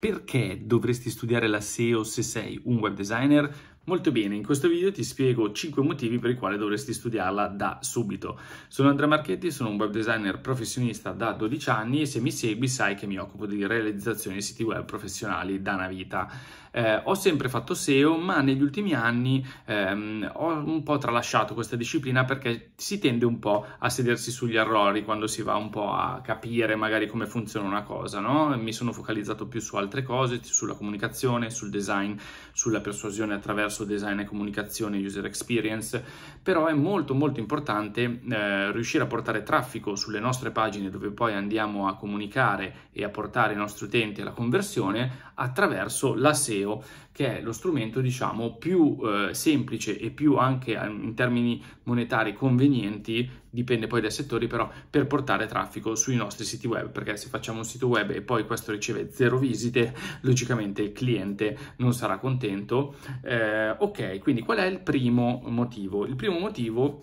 Perché dovresti studiare la SEO se sei un web designer, Molto bene, in questo video ti spiego 5 motivi per i quali dovresti studiarla da subito. Sono Andrea Marchetti, sono un web designer professionista da 12 anni e se mi segui sai che mi occupo di realizzazione di siti web professionali da una vita. Eh, ho sempre fatto SEO, ma negli ultimi anni ehm, ho un po' tralasciato questa disciplina perché si tende un po' a sedersi sugli errori quando si va un po' a capire magari come funziona una cosa, no? Mi sono focalizzato più su altre cose, sulla comunicazione, sul design, sulla persuasione attraverso su design e comunicazione, user experience, però è molto molto importante eh, riuscire a portare traffico sulle nostre pagine dove poi andiamo a comunicare e a portare i nostri utenti alla conversione attraverso la SEO che è lo strumento diciamo più eh, semplice e più anche eh, in termini monetari convenienti dipende poi dai settori però per portare traffico sui nostri siti web perché se facciamo un sito web e poi questo riceve zero visite logicamente il cliente non sarà contento eh, ok quindi qual è il primo motivo il primo motivo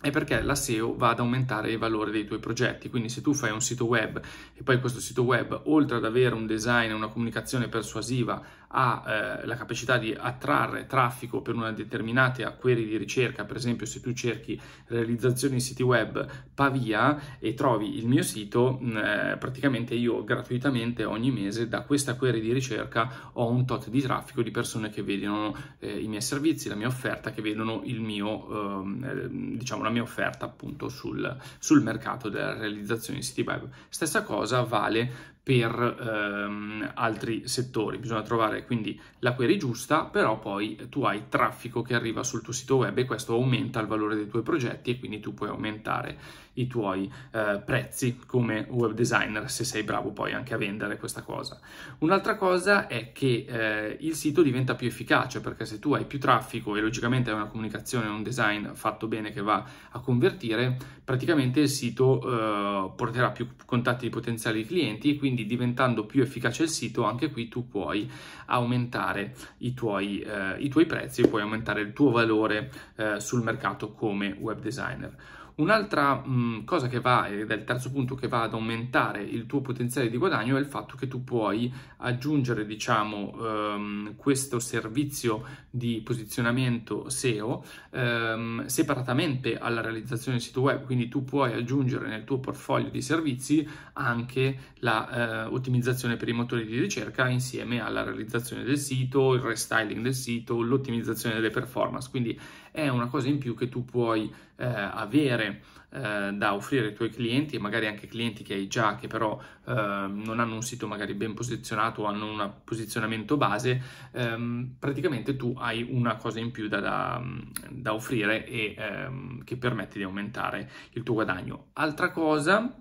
è perché la SEO va ad aumentare il valore dei tuoi progetti. Quindi se tu fai un sito web e poi questo sito web, oltre ad avere un design e una comunicazione persuasiva, ha eh, la capacità di attrarre traffico per una determinata query di ricerca, per esempio se tu cerchi realizzazioni in siti web Pavia e trovi il mio sito, mm, eh, praticamente io gratuitamente ogni mese da questa query di ricerca ho un tot di traffico di persone che vedono eh, i miei servizi, la mia offerta, che vedono il mio, ehm, eh, diciamo, la mia offerta appunto sul, sul mercato della realizzazione di siti web. Stessa cosa vale per ehm, altri settori. Bisogna trovare quindi la query giusta, però poi tu hai traffico che arriva sul tuo sito web e questo aumenta il valore dei tuoi progetti e quindi tu puoi aumentare i tuoi eh, prezzi come web designer, se sei bravo poi anche a vendere questa cosa. Un'altra cosa è che eh, il sito diventa più efficace perché se tu hai più traffico e logicamente hai una comunicazione, un design fatto bene che va a convertire, praticamente il sito eh, porterà più contatti di potenziali clienti e quindi diventando più efficace il sito, anche qui tu puoi aumentare i tuoi, eh, i tuoi prezzi e puoi aumentare il tuo valore eh, sul mercato come web designer. Un'altra mh, mm, cosa che va, ed è il terzo punto che va ad aumentare il tuo potenziale di guadagno, è il fatto che tu puoi aggiungere, diciamo, ehm, questo servizio di posizionamento SEO ehm, separatamente alla realizzazione del sito web, quindi tu puoi aggiungere nel tuo portfolio di servizi anche l'ottimizzazione eh, per i motori di ricerca insieme alla realizzazione del sito, il restyling del sito, l'ottimizzazione delle performance, quindi è una cosa in più che tu puoi eh, avere eh, da offrire ai tuoi clienti e magari anche clienti che hai già che però eh, non hanno un sito magari ben posizionato o hanno un posizionamento base ehm, praticamente tu hai una cosa in più da, da, da offrire e ehm, che permette di aumentare il tuo guadagno altra cosa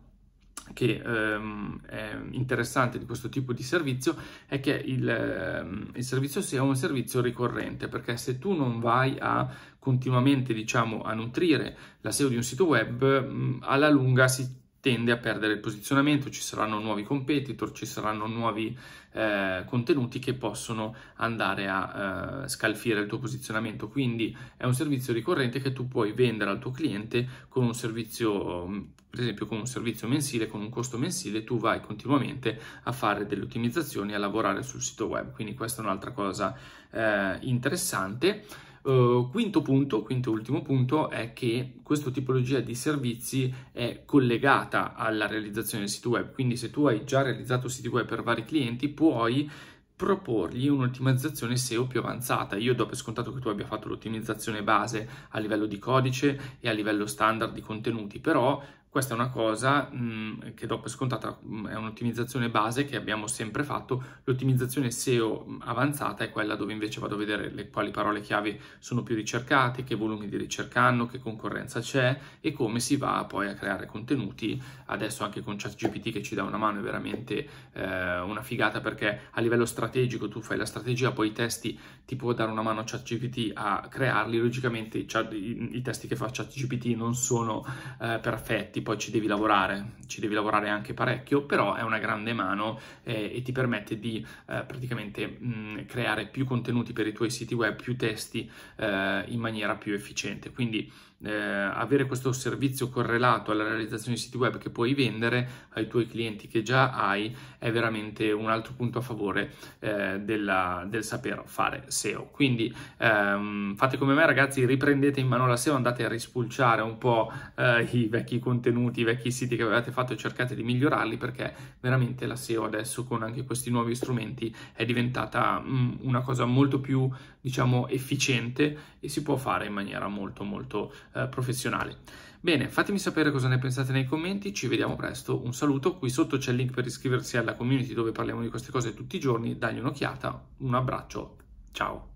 che ehm, è interessante di questo tipo di servizio è che il, ehm, il servizio sia un servizio ricorrente, perché se tu non vai a continuamente, diciamo, a nutrire la SEO di un sito web, alla lunga si tende a perdere il posizionamento, ci saranno nuovi competitor, ci saranno nuovi eh, contenuti che possono andare a eh, scalfire il tuo posizionamento. Quindi è un servizio ricorrente che tu puoi vendere al tuo cliente con un servizio, mm, per esempio con un servizio mensile, con un costo mensile, tu vai continuamente a fare delle ottimizzazioni a lavorare sul sito web. Quindi questa è un'altra cosa eh, interessante. Uh, quinto punto, quinto e ultimo punto, è che questa tipologia di servizi è collegata alla realizzazione del sito web, quindi se tu hai già realizzato siti web per vari clienti puoi proporgli un'ottimizzazione SEO più avanzata. Io do per scontato che tu abbia fatto l'ottimizzazione base a livello di codice e a livello standard di contenuti, però questa è una cosa mh, che dopo è scontata, mh, è un'ottimizzazione base che abbiamo sempre fatto. L'ottimizzazione SEO avanzata è quella dove invece vado a vedere le, quali parole chiave sono più ricercate, che volumi di ricerca hanno, che concorrenza c'è e come si va poi a creare contenuti. Adesso anche con ChatGPT che ci dà una mano è veramente eh, una figata perché a livello strategico tu fai la strategia, poi i testi ti può dare una mano a ChatGPT a crearli. Logicamente i, i, i testi che fa ChatGPT non sono eh, perfetti aspetti, poi ci devi lavorare, ci devi lavorare anche parecchio, però è una grande mano eh, e ti permette di eh, praticamente mh, mm, creare più contenuti per i tuoi siti web, più testi eh, in maniera più efficiente. Quindi eh, avere questo servizio correlato alla realizzazione di siti web che puoi vendere ai tuoi clienti che già hai è veramente un altro punto a favore eh, della, del saper fare SEO. Quindi ehm, fate come me ragazzi, riprendete in mano la SEO, andate a rispulciare un po' eh, i vecchi contenuti, i vecchi siti che avevate fatto e cercate di migliorarli perché veramente la SEO adesso con anche questi nuovi strumenti è diventata mh, mm, una cosa molto più diciamo efficiente e si può fare in maniera molto molto eh, professionale. Bene, fatemi sapere cosa ne pensate nei commenti, ci vediamo presto, un saluto, qui sotto c'è il link per iscriversi alla community dove parliamo di queste cose tutti i giorni, dagli un'occhiata, un abbraccio, ciao!